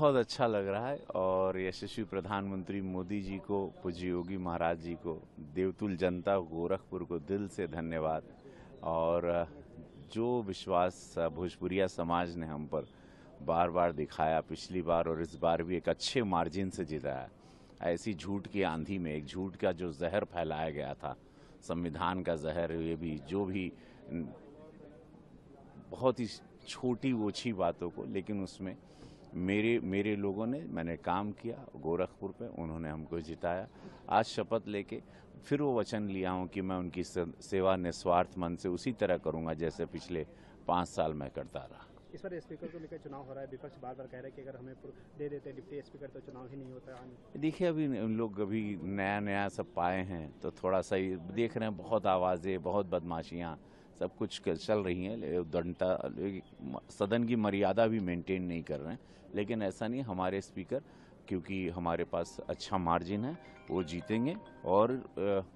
बहुत अच्छा लग रहा है और यशस्वी प्रधानमंत्री मोदी जी को पूज्य योगी महाराज जी को देवतुल जनता गोरखपुर को दिल से धन्यवाद और जो विश्वास भोजपुरिया समाज ने हम पर बार बार दिखाया पिछली बार और इस बार भी एक अच्छे मार्जिन से जिताया ऐसी झूठ की आंधी में एक झूठ का जो जहर फैलाया गया था संविधान का जहर ये भी जो भी बहुत ही छोटी ओछी बातों को लेकिन उसमें मेरे मेरे लोगों ने मैंने काम किया गोरखपुर पे उन्होंने हमको जिताया आज शपथ लेके फिर वो वचन लिया हूँ कि मैं उनकी सेवा निस्वार्थ मन से उसी तरह करूँगा जैसे पिछले पाँच साल मैं करता रहा इस पर स्पीकर को लेकर चुनाव हो रहा है विपक्ष बार बार कह रहे हैं कि अगर हमें दे देते डिप्टी स्पीकर तो चुनाव ही नहीं होता देखिए अभी उन लोग अभी नया नया सब पाए हैं तो थोड़ा सा देख रहे हैं बहुत आवाज़ें बहुत बदमाशियाँ सब कुछ चल रही हैं दंडता सदन की मर्यादा भी मेंटेन नहीं कर रहे हैं लेकिन ऐसा नहीं हमारे स्पीकर क्योंकि हमारे पास अच्छा मार्जिन है वो जीतेंगे और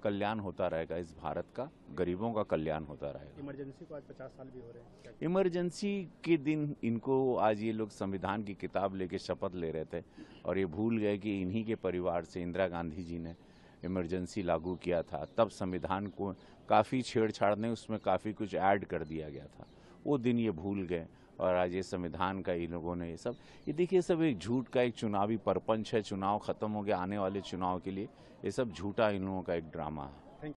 कल्याण होता रहेगा इस भारत का गरीबों का कल्याण होता रहेगा इमरजेंसी को आज पचास साल भी हो रहे हैं इमरजेंसी के दिन इनको आज ये लोग संविधान की किताब लेके शपथ ले रहे थे और ये भूल गए कि इन्हीं के परिवार से इंदिरा गांधी जी ने इमरजेंसी लागू किया था तब संविधान को काफ़ी छेड़छाड़ ने उसमें काफ़ी कुछ ऐड कर दिया गया था वो दिन ये भूल गए और आज ये संविधान का इन लोगों ने ये सब ये देखिए सब एक झूठ का एक चुनावी परपंच है चुनाव ख़त्म हो गया आने वाले चुनाव के लिए ये सब झूठा इन लोगों का एक ड्रामा है